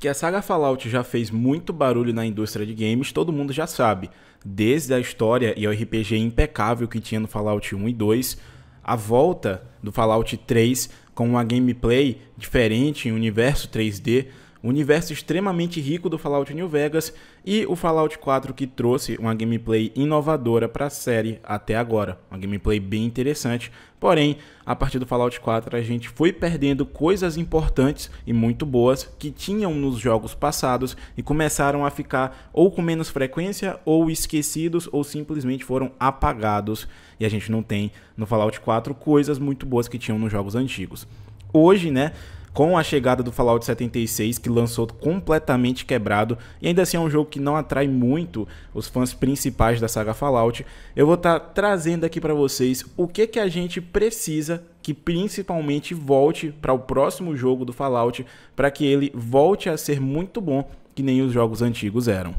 Que a saga Fallout já fez muito barulho na indústria de games, todo mundo já sabe. Desde a história e o RPG impecável que tinha no Fallout 1 e 2, a volta do Fallout 3 com uma gameplay diferente, em universo 3D, o universo extremamente rico do Fallout New Vegas e o Fallout 4 que trouxe uma gameplay inovadora para a série até agora. Uma gameplay bem interessante, porém, a partir do Fallout 4 a gente foi perdendo coisas importantes e muito boas que tinham nos jogos passados e começaram a ficar ou com menos frequência ou esquecidos ou simplesmente foram apagados e a gente não tem no Fallout 4 coisas muito boas que tinham nos jogos antigos. Hoje, né, com a chegada do Fallout 76, que lançou completamente quebrado, e ainda assim é um jogo que não atrai muito os fãs principais da saga Fallout, eu vou estar tá trazendo aqui para vocês o que, que a gente precisa que principalmente volte para o próximo jogo do Fallout, para que ele volte a ser muito bom, que nem os jogos antigos eram.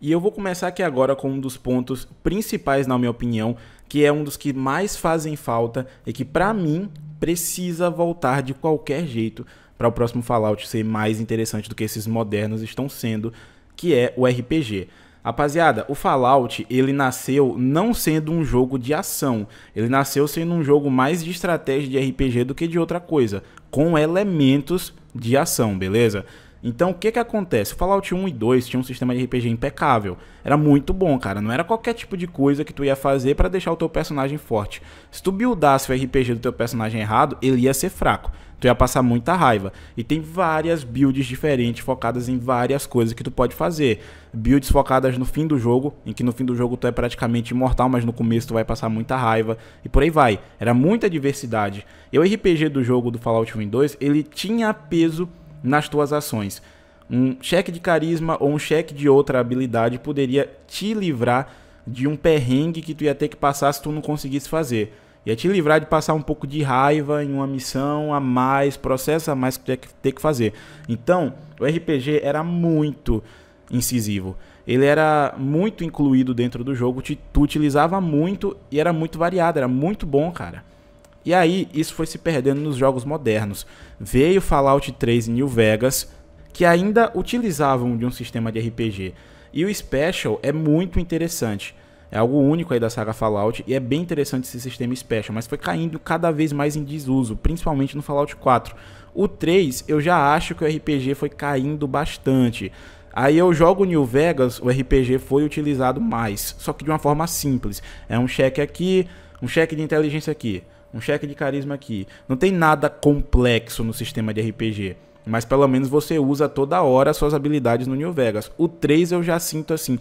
E eu vou começar aqui agora com um dos pontos principais, na minha opinião, que é um dos que mais fazem falta e que, para mim, precisa voltar de qualquer jeito para o próximo Fallout ser mais interessante do que esses modernos estão sendo, que é o RPG. Rapaziada, o Fallout, ele nasceu não sendo um jogo de ação. Ele nasceu sendo um jogo mais de estratégia de RPG do que de outra coisa, com elementos de ação, beleza? Então o que que acontece? O Fallout 1 e 2 tinha um sistema de RPG impecável. Era muito bom, cara. Não era qualquer tipo de coisa que tu ia fazer para deixar o teu personagem forte. Se tu buildasse o RPG do teu personagem errado, ele ia ser fraco. Tu ia passar muita raiva. E tem várias builds diferentes focadas em várias coisas que tu pode fazer. Builds focadas no fim do jogo, em que no fim do jogo tu é praticamente imortal, mas no começo tu vai passar muita raiva e por aí vai. Era muita diversidade. E o RPG do jogo do Fallout 1 e 2, ele tinha peso nas tuas ações. Um cheque de carisma ou um cheque de outra habilidade poderia te livrar de um perrengue que tu ia ter que passar se tu não conseguisse fazer. Ia te livrar de passar um pouco de raiva em uma missão a mais, processo a mais que tu ia ter que fazer. Então, o RPG era muito incisivo. Ele era muito incluído dentro do jogo, tu utilizava muito e era muito variado, era muito bom, cara. E aí isso foi se perdendo nos jogos modernos. Veio Fallout 3 e New Vegas, que ainda utilizavam de um sistema de RPG. E o Special é muito interessante. É algo único aí da saga Fallout e é bem interessante esse sistema Special, mas foi caindo cada vez mais em desuso, principalmente no Fallout 4. O 3, eu já acho que o RPG foi caindo bastante. Aí eu jogo New Vegas, o RPG foi utilizado mais, só que de uma forma simples. É um cheque aqui, um cheque de inteligência aqui um cheque de carisma aqui. Não tem nada complexo no sistema de RPG. Mas pelo menos você usa toda hora suas habilidades no New Vegas. O 3 eu já sinto assim.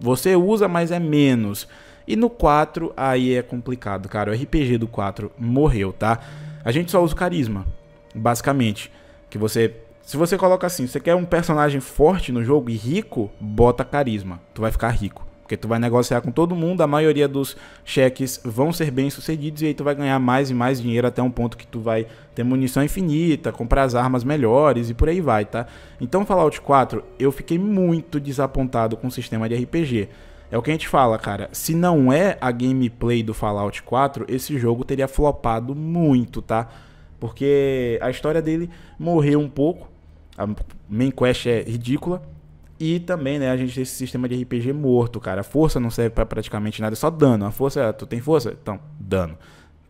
Você usa, mas é menos. E no 4, aí é complicado, cara. O RPG do 4 morreu, tá? A gente só usa o carisma, basicamente. Que você. Se você coloca assim, você quer um personagem forte no jogo e rico, bota carisma. Tu vai ficar rico porque tu vai negociar com todo mundo, a maioria dos cheques vão ser bem sucedidos e aí tu vai ganhar mais e mais dinheiro até um ponto que tu vai ter munição infinita, comprar as armas melhores e por aí vai, tá? Então Fallout 4, eu fiquei muito desapontado com o sistema de RPG. É o que a gente fala, cara. Se não é a gameplay do Fallout 4, esse jogo teria flopado muito, tá? Porque a história dele morreu um pouco. A main quest é ridícula. E também, né, a gente tem esse sistema de RPG morto, cara. A força não serve para praticamente nada, é só dano. A força, é, tu tem força? Então, dano.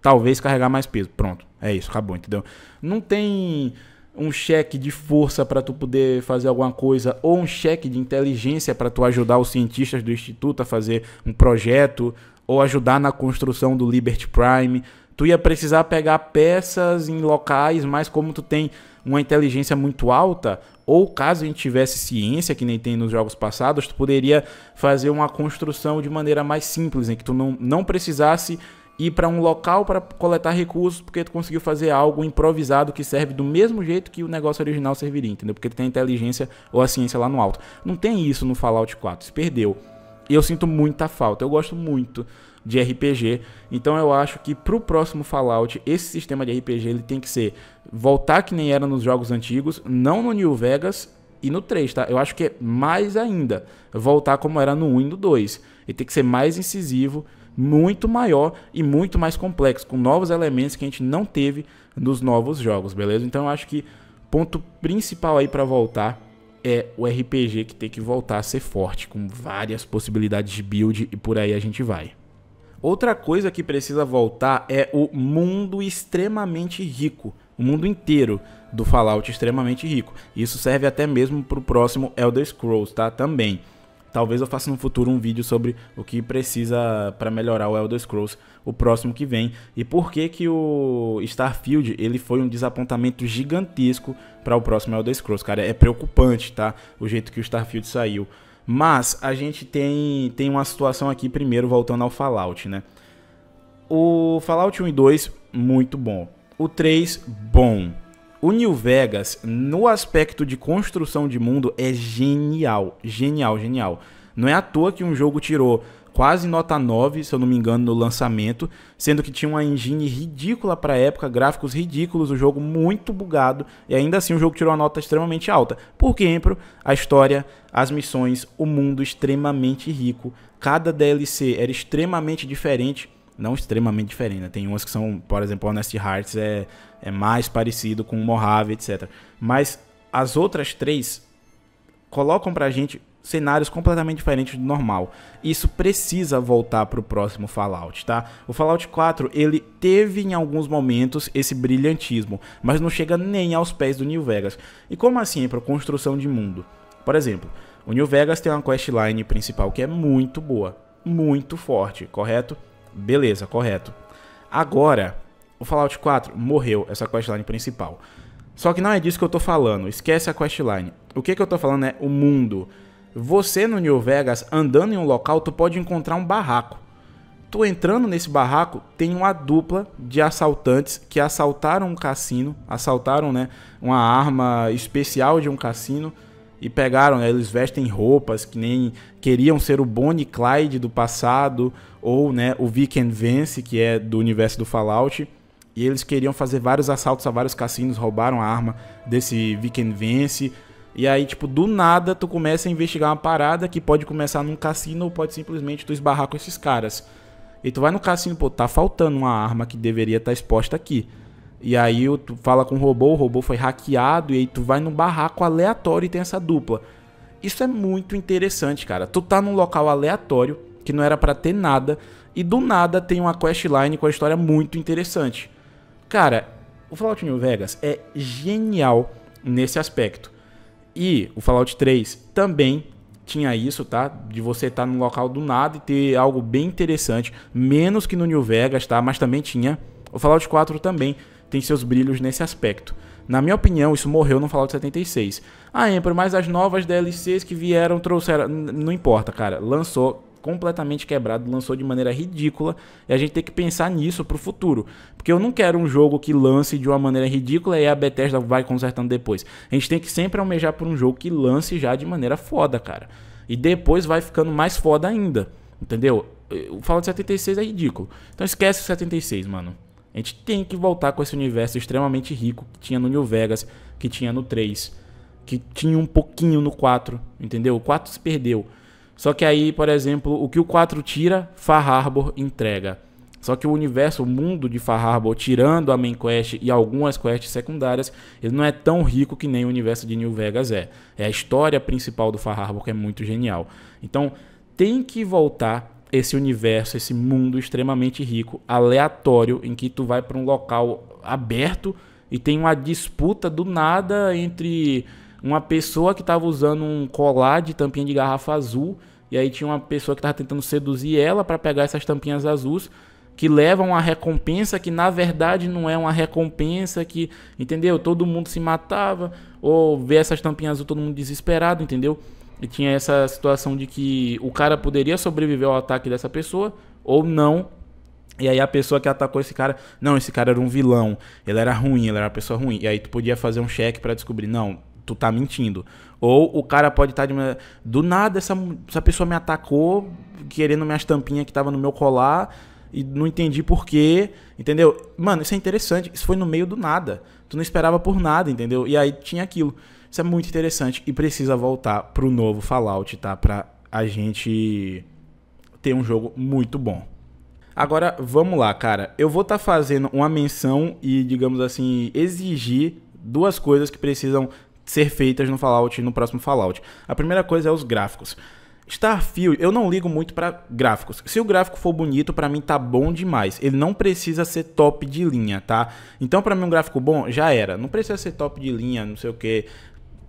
Talvez carregar mais peso. Pronto. É isso, acabou, entendeu? Não tem um cheque de força para tu poder fazer alguma coisa ou um cheque de inteligência para tu ajudar os cientistas do instituto a fazer um projeto ou ajudar na construção do Liberty Prime. Tu ia precisar pegar peças em locais, mas como tu tem uma inteligência muito alta, ou caso a gente tivesse ciência, que nem tem nos jogos passados, tu poderia fazer uma construção de maneira mais simples, em que tu não, não precisasse ir para um local para coletar recursos, porque tu conseguiu fazer algo improvisado que serve do mesmo jeito que o negócio original serviria, entendeu? Porque tu tem a inteligência ou a ciência lá no alto. Não tem isso no Fallout 4, se perdeu. E eu sinto muita falta, eu gosto muito de RPG. Então eu acho que pro próximo Fallout, esse sistema de RPG ele tem que ser voltar que nem era nos jogos antigos, não no New Vegas e no 3, tá? Eu acho que é mais ainda voltar como era no 1 e no 2. Ele tem que ser mais incisivo, muito maior e muito mais complexo, com novos elementos que a gente não teve nos novos jogos, beleza? Então eu acho que ponto principal aí para voltar é o RPG que tem que voltar a ser forte, com várias possibilidades de build e por aí a gente vai. Outra coisa que precisa voltar é o mundo extremamente rico, o mundo inteiro do Fallout extremamente rico. Isso serve até mesmo para o próximo Elder Scrolls, tá? Também. Talvez eu faça no futuro um vídeo sobre o que precisa para melhorar o Elder Scrolls, o próximo que vem, e por que que o Starfield, ele foi um desapontamento gigantesco para o próximo Elder Scrolls, cara, é preocupante, tá? O jeito que o Starfield saiu. Mas a gente tem, tem uma situação aqui, primeiro, voltando ao Fallout, né? O Fallout 1 e 2, muito bom. O 3, bom. O New Vegas, no aspecto de construção de mundo, é genial. Genial, genial. Não é à toa que um jogo tirou quase nota 9, se eu não me engano, no lançamento, sendo que tinha uma engine ridícula para época, gráficos ridículos, o jogo muito bugado, e ainda assim o jogo tirou uma nota extremamente alta. Por Gampro, a história, as missões, o mundo extremamente rico, cada DLC era extremamente diferente, não extremamente diferente, né? tem umas que são, por exemplo, Honest Hearts é, é mais parecido com Mojave, etc. Mas as outras três colocam pra gente cenários completamente diferentes do normal. Isso precisa voltar para o próximo Fallout, tá? O Fallout 4, ele teve em alguns momentos esse brilhantismo, mas não chega nem aos pés do New Vegas. E como assim é para construção de mundo? Por exemplo, o New Vegas tem uma questline principal que é muito boa, muito forte, correto? Beleza, correto. Agora, o Fallout 4 morreu essa questline principal. Só que não é disso que eu tô falando, esquece a questline. O que, que eu tô falando é o mundo você no New Vegas, andando em um local, tu pode encontrar um barraco. Tu entrando nesse barraco, tem uma dupla de assaltantes que assaltaram um cassino, assaltaram, né, uma arma especial de um cassino e pegaram, né, eles vestem roupas que nem queriam ser o Bonnie Clyde do passado ou, né, o Weekend Vance, que é do universo do Fallout. E eles queriam fazer vários assaltos a vários cassinos, roubaram a arma desse Weekend Vance, e aí, tipo, do nada tu começa a investigar uma parada que pode começar num cassino ou pode simplesmente tu esbarrar com esses caras. E tu vai no cassino, pô, tá faltando uma arma que deveria estar tá exposta aqui. E aí tu fala com o robô, o robô foi hackeado, e aí tu vai num barraco aleatório e tem essa dupla. Isso é muito interessante, cara. Tu tá num local aleatório, que não era para ter nada, e do nada tem uma questline com a história muito interessante. Cara, o Fallout New Vegas é genial nesse aspecto. E o Fallout 3 também tinha isso, tá? De você estar tá num local do nada e ter algo bem interessante, menos que no New Vegas, tá? Mas também tinha. O Fallout 4 também tem seus brilhos nesse aspecto. Na minha opinião, isso morreu no Fallout 76. Ah, Emperor, mas as novas DLCs que vieram trouxeram. Não importa, cara. Lançou completamente quebrado, lançou de maneira ridícula, e a gente tem que pensar nisso pro futuro. Porque eu não quero um jogo que lance de uma maneira ridícula e a Bethesda vai consertando depois. A gente tem que sempre almejar por um jogo que lance já de maneira foda, cara. E depois vai ficando mais foda ainda, entendeu? O Fallout 76 é ridículo. Então esquece o 76, mano. A gente tem que voltar com esse universo extremamente rico que tinha no New Vegas, que tinha no 3, que tinha um pouquinho no 4, entendeu? O 4 se perdeu. Só que aí, por exemplo, o que o 4 tira, Far Harbor entrega. Só que o universo, o mundo de Far Harbor, tirando a main quest e algumas quests secundárias, ele não é tão rico que nem o universo de New Vegas é. É a história principal do Far Harbor que é muito genial. Então, tem que voltar esse universo, esse mundo extremamente rico, aleatório, em que tu vai para um local aberto e tem uma disputa do nada entre uma pessoa que estava usando um colar de tampinha de garrafa azul e aí tinha uma pessoa que estava tentando seduzir ela para pegar essas tampinhas azuis que levam a recompensa que na verdade não é uma recompensa que, entendeu? Todo mundo se matava ou ver essas tampinhas azul todo mundo desesperado, entendeu? E tinha essa situação de que o cara poderia sobreviver ao ataque dessa pessoa ou não. E aí a pessoa que atacou esse cara, não, esse cara era um vilão, ele era ruim, ele era uma pessoa ruim. E aí tu podia fazer um cheque para descobrir, não, tu tá mentindo. Ou o cara pode estar tá de uma... Do nada, essa, essa pessoa me atacou, querendo minhas tampinhas que tava no meu colar, e não entendi porquê, entendeu? Mano, isso é interessante. Isso foi no meio do nada. Tu não esperava por nada, entendeu? E aí tinha aquilo. Isso é muito interessante e precisa voltar pro novo Fallout, tá? Pra a gente ter um jogo muito bom. Agora, vamos lá, cara. Eu vou estar tá fazendo uma menção e, digamos assim, exigir duas coisas que precisam ser feitas no Fallout no próximo Fallout. A primeira coisa é os gráficos. Starfield, eu não ligo muito para gráficos. Se o gráfico for bonito, para mim tá bom demais. Ele não precisa ser top de linha, tá? Então, para mim um gráfico bom já era. Não precisa ser top de linha, não sei o que.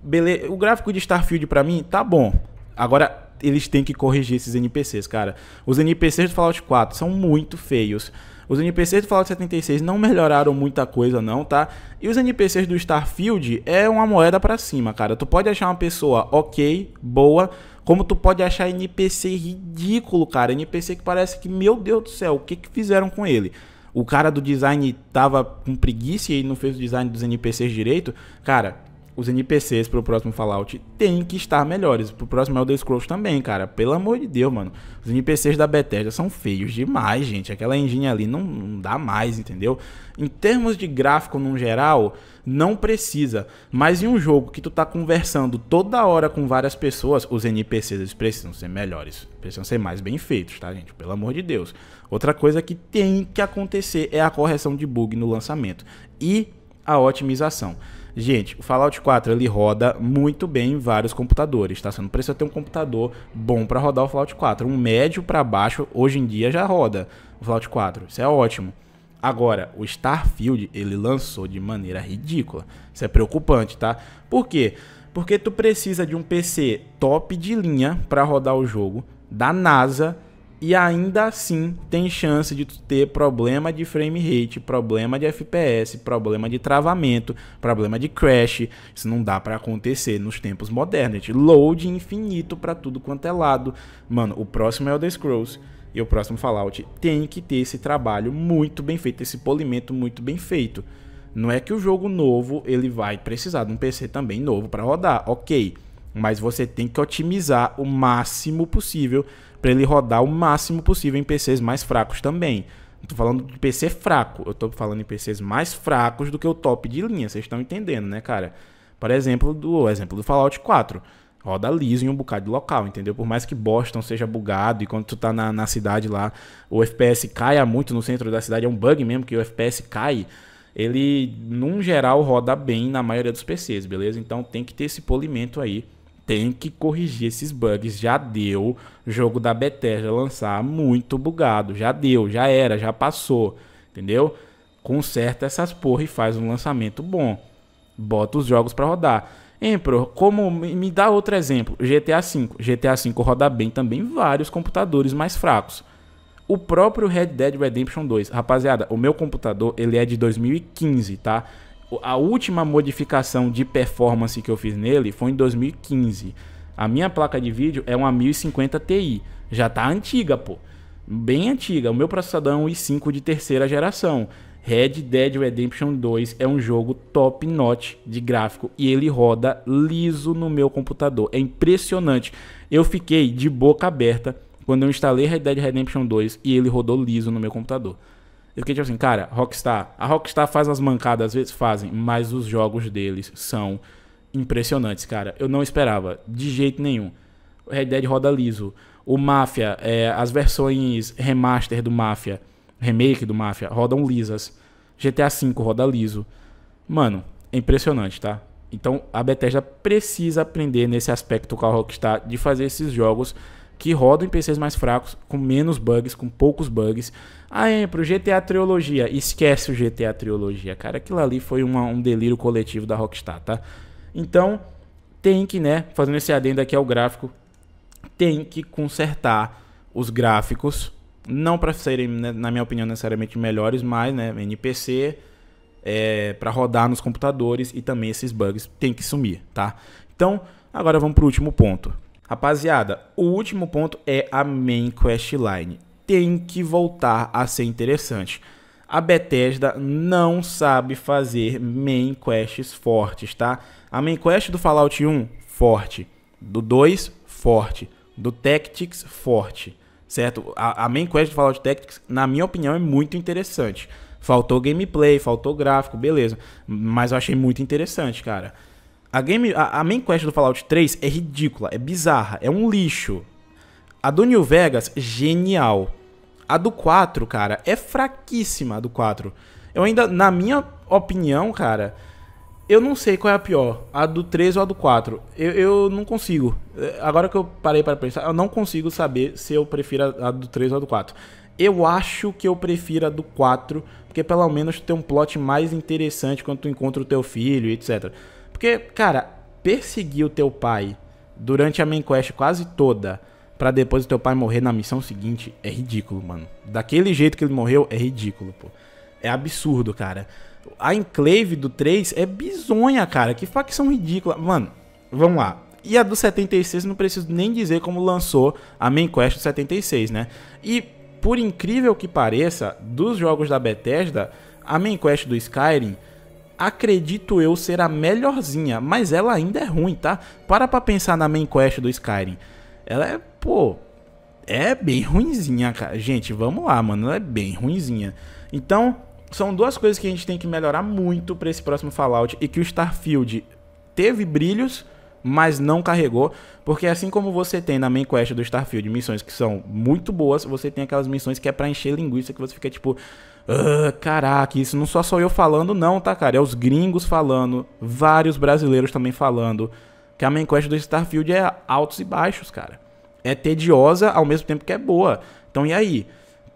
Beleza, o gráfico de Starfield para mim tá bom. Agora eles têm que corrigir esses NPCs, cara. Os NPCs do Fallout 4 são muito feios. Os NPCs do Fallout 76 não melhoraram muita coisa não, tá? E os NPCs do Starfield é uma moeda para cima, cara. Tu pode achar uma pessoa ok, boa, como tu pode achar NPC ridículo, cara. NPC que parece que, meu Deus do céu, o que que fizeram com ele? O cara do design tava com preguiça e não fez o design dos NPCs direito? Cara, os NPCs pro próximo Fallout têm que estar melhores. Pro próximo Elder Scrolls também, cara. Pelo amor de Deus, mano. Os NPCs da Bethesda são feios demais, gente. Aquela engine ali não, não dá mais, entendeu? Em termos de gráfico num geral, não precisa. Mas em um jogo que tu tá conversando toda hora com várias pessoas, os NPCs eles precisam ser melhores. Precisam ser mais bem feitos, tá, gente? Pelo amor de Deus. Outra coisa que tem que acontecer é a correção de bug no lançamento. E a otimização. Gente, o Fallout 4 ele roda muito bem em vários computadores, tá? Você não precisa ter um computador bom para rodar o Fallout 4. Um médio para baixo, hoje em dia, já roda o Fallout 4. Isso é ótimo. Agora, o Starfield, ele lançou de maneira ridícula. Isso é preocupante, tá? Por quê? Porque tu precisa de um PC top de linha para rodar o jogo da NASA e ainda assim tem chance de tu ter problema de frame rate, problema de FPS, problema de travamento, problema de crash. Isso não dá para acontecer nos tempos modernos. Gente. Load infinito para tudo quanto é lado. Mano, o próximo é o The Scrolls e o próximo Fallout tem que ter esse trabalho muito bem feito, esse polimento muito bem feito. Não é que o jogo novo ele vai precisar de um PC também novo para rodar, ok? Mas você tem que otimizar o máximo possível para ele rodar o máximo possível em PCs mais fracos também. Não tô falando de PC fraco, eu tô falando em PCs mais fracos do que o top de linha, vocês estão entendendo, né, cara? Por exemplo, do exemplo do Fallout 4. Roda liso em um bocado de local, entendeu? Por mais que Boston seja bugado e quando tu tá na, na cidade lá, o FPS caia muito no centro da cidade, é um bug mesmo que o FPS cai ele, num geral, roda bem na maioria dos PCs, beleza? Então tem que ter esse polimento aí tem que corrigir esses bugs. Já deu jogo da Bethesda lançar muito bugado. Já deu, já era, já passou. Entendeu? Conserta essas porra e faz um lançamento bom. Bota os jogos para rodar. Emperor, como me dá outro exemplo, GTA V. GTA V roda bem também vários computadores mais fracos. O próprio Red Dead Redemption 2. Rapaziada, o meu computador, ele é de 2015, tá? a última modificação de performance que eu fiz nele foi em 2015. A minha placa de vídeo é uma 1050 Ti, já tá antiga, pô. Bem antiga. O meu processador é um i5 de terceira geração. Red Dead Redemption 2 é um jogo top notch de gráfico e ele roda liso no meu computador. É impressionante. Eu fiquei de boca aberta quando eu instalei Red Dead Redemption 2 e ele rodou liso no meu computador. Eu fiquei tipo assim, cara, Rockstar. A Rockstar faz as mancadas, às vezes fazem, mas os jogos deles são impressionantes, cara. Eu não esperava, de jeito nenhum. Red Dead roda liso. O Mafia, é, as versões remaster do Mafia, remake do Mafia, rodam lisas. GTA V roda liso. Mano, é impressionante, tá? Então a Bethesda precisa aprender nesse aspecto com a Rockstar de fazer esses jogos que rodam em PCs mais fracos, com menos bugs, com poucos bugs. Ah, é, pro GTA Trilogia. Esquece o GTA Trilogia, cara. Aquilo ali foi uma, um delírio coletivo da Rockstar, tá? Então, tem que, né, fazendo esse adendo aqui ao gráfico, tem que consertar os gráficos, não para serem, né, na minha opinião, necessariamente melhores, mas, né, NPC, é, para rodar nos computadores e também esses bugs tem que sumir, tá? Então, agora vamos para o último ponto. Rapaziada, o último ponto é a main questline. Tem que voltar a ser interessante. A Bethesda não sabe fazer main quests fortes, tá? A main quest do Fallout 1, forte. Do 2, forte. Do Tactics, forte. Certo? A, a main quest do Fallout Tactics, na minha opinião, é muito interessante. Faltou gameplay, faltou gráfico, beleza. Mas eu achei muito interessante, cara. A, game, a, a main quest do Fallout 3 é ridícula, é bizarra, é um lixo. A do New Vegas, genial. A do 4, cara, é fraquíssima a do 4. Eu ainda, na minha opinião, cara, eu não sei qual é a pior, a do 3 ou a do 4. Eu, eu não consigo. É, agora que eu parei para pensar, eu não consigo saber se eu prefiro a, a do 3 ou a do 4. Eu acho que eu prefiro a do 4, porque pelo menos tem um plot mais interessante quando tu encontra o teu filho, etc. Porque, cara, perseguir o teu pai durante a main quest quase toda para depois o teu pai morrer na missão seguinte é ridículo, mano. Daquele jeito que ele morreu é ridículo, pô. É absurdo, cara. A enclave do 3 é bizonha, cara. Que facção ridícula. Mano, vamos lá. E a do 76 não preciso nem dizer como lançou a main quest do 76, né? E por incrível que pareça, dos jogos da Bethesda, a main quest do Skyrim acredito eu ser a melhorzinha, mas ela ainda é ruim, tá? Para pra pensar na main quest do Skyrim. Ela é, pô, é bem ruinzinha, cara. Gente, vamos lá, mano, ela é bem ruinzinha. Então, são duas coisas que a gente tem que melhorar muito para esse próximo Fallout e que o Starfield teve brilhos, mas não carregou, porque assim como você tem na main quest do Starfield missões que são muito boas, você tem aquelas missões que é para encher linguiça que você fica tipo, ah, caraca, isso não só sou eu falando não, tá cara, é os gringos falando, vários brasileiros também falando, que a main quest do Starfield é altos e baixos, cara. É tediosa ao mesmo tempo que é boa. Então e aí?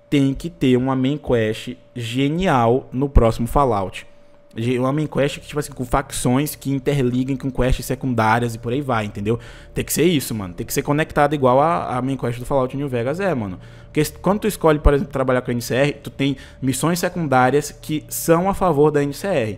Tem que ter uma main quest genial no próximo Fallout. Eu amo quest que, tipo assim, com facções que interliguem com quests secundárias e por aí vai, entendeu? Tem que ser isso, mano. Tem que ser conectado igual a, a main quest do Fallout New Vegas é, mano. Porque quando tu escolhe, por exemplo, trabalhar com a NCR, tu tem missões secundárias que são a favor da NCR.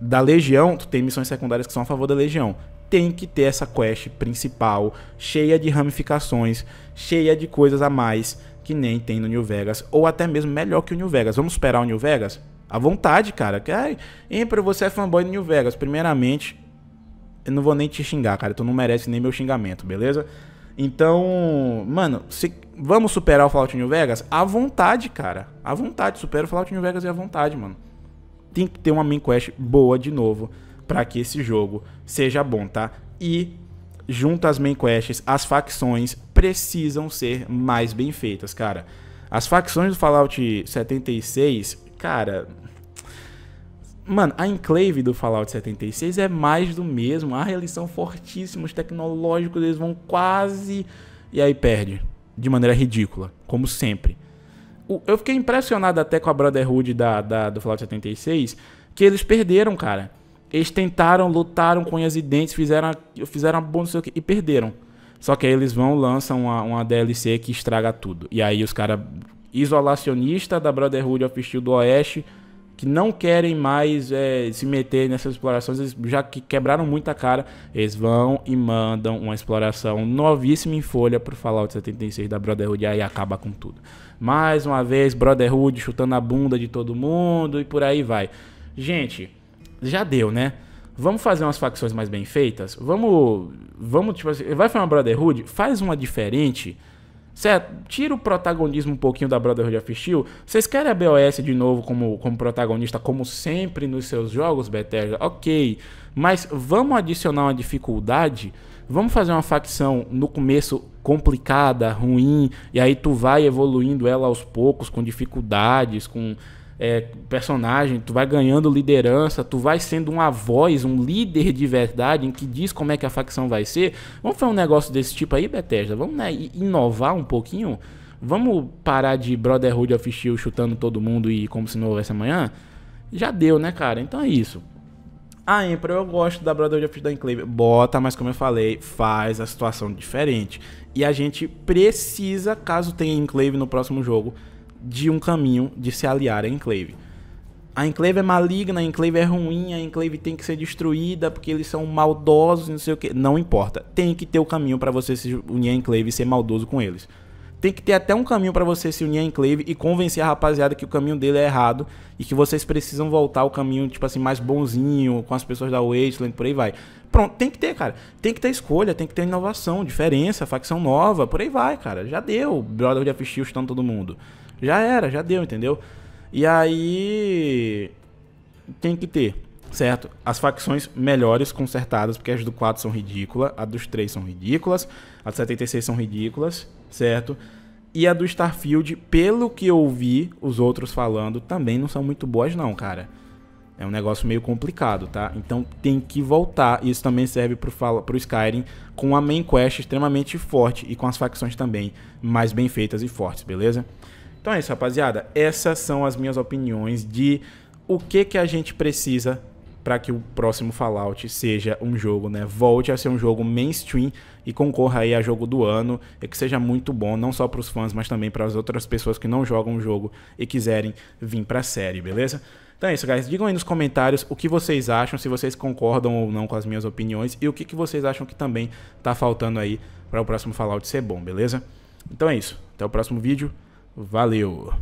Da Legião, tu tem missões secundárias que são a favor da Legião. Tem que ter essa quest principal, cheia de ramificações, cheia de coisas a mais, que nem tem no New Vegas, ou até mesmo melhor que o New Vegas. Vamos esperar o New Vegas? À vontade, cara. Ai, Emperor, você é fanboy do New Vegas. Primeiramente, eu não vou nem te xingar, cara. Tu não merece nem meu xingamento, beleza? Então, mano, se vamos superar o Fallout New Vegas? À vontade, cara. À vontade. Supera o Fallout New Vegas e à vontade, mano. Tem que ter uma main quest boa de novo para que esse jogo seja bom, tá? E junto às main quests, as facções precisam ser mais bem feitas, cara. As facções do Fallout 76, cara, Mano, a enclave do Fallout 76 é mais do mesmo. Ah, eles são fortíssimos, tecnológicos, eles vão quase. E aí perde. De maneira ridícula, como sempre. Eu fiquei impressionado até com a Brotherhood da, da do Fallout 76, que eles perderam, cara. Eles tentaram, lutaram com unhas e dentes, fizeram, fizeram bom não sei o que, e perderam. Só que aí eles vão, lançam uma, uma DLC que estraga tudo. E aí os caras isolacionista da Brotherhood of Steel do Oeste que não querem mais é, se meter nessas explorações, já que quebraram muita cara, eles vão e mandam uma exploração novíssima em folha pro Fallout 76 da Brotherhood e aí acaba com tudo. Mais uma vez, Brotherhood chutando a bunda de todo mundo e por aí vai. Gente, já deu, né? Vamos fazer umas facções mais bem feitas? Vamos. Vamos, tipo assim, vai fazer uma Brotherhood? Faz uma diferente Certo? Tira o protagonismo um pouquinho da Brotherhood of Steel. Vocês querem a BOS de novo como, como protagonista, como sempre nos seus jogos, Bethesda? Ok. Mas vamos adicionar uma dificuldade? Vamos fazer uma facção no começo complicada, ruim, e aí tu vai evoluindo ela aos poucos, com dificuldades, com é, personagem, tu vai ganhando liderança, tu vai sendo uma voz, um líder de verdade em que diz como é que a facção vai ser. Vamos fazer um negócio desse tipo aí, Bethesda? Vamos né, inovar um pouquinho? Vamos parar de Brotherhood of Steel chutando todo mundo e como se não houvesse amanhã? Já deu, né, cara? Então é isso. Ah, Emperor, eu gosto da Brotherhood of da Enclave. Bota, mas como eu falei, faz a situação diferente. E a gente precisa, caso tenha Enclave no próximo jogo, de um caminho de se aliar à Enclave. A Enclave é maligna, a Enclave é ruim, a Enclave tem que ser destruída porque eles são maldosos, não sei o que. Não importa. Tem que ter o um caminho para você se unir à Enclave e ser maldoso com eles. Tem que ter até um caminho para você se unir à Enclave e convencer a rapaziada que o caminho dele é errado e que vocês precisam voltar ao caminho, tipo assim, mais bonzinho, com as pessoas da Wasteland, por aí vai. Pronto, tem que ter, cara. Tem que ter escolha, tem que ter inovação, diferença, facção nova, por aí vai, cara. Já deu. Brotherhood of Steel estão todo mundo. Já era, já deu, entendeu? E aí tem que ter, certo? As facções melhores consertadas, porque as do 4 são ridículas, a dos 3 são ridículas, a de 76 são ridículas, certo? E a do Starfield, pelo que eu vi os outros falando, também não são muito boas não, cara. É um negócio meio complicado, tá? Então tem que voltar. Isso também serve pro, pro Skyrim com a main quest extremamente forte e com as facções também mais bem feitas e fortes, beleza? Então é isso, rapaziada. Essas são as minhas opiniões de o que, que a gente precisa para que o próximo Fallout seja um jogo, né? Volte a ser um jogo mainstream e concorra aí a jogo do ano e que seja muito bom, não só para os fãs, mas também para as outras pessoas que não jogam o jogo e quiserem vir para a série, beleza? Então é isso, guys. Digam aí nos comentários o que vocês acham, se vocês concordam ou não com as minhas opiniões e o que, que vocês acham que também tá faltando aí para o próximo Fallout ser bom, beleza? Então é isso. Até o próximo vídeo. Valeu!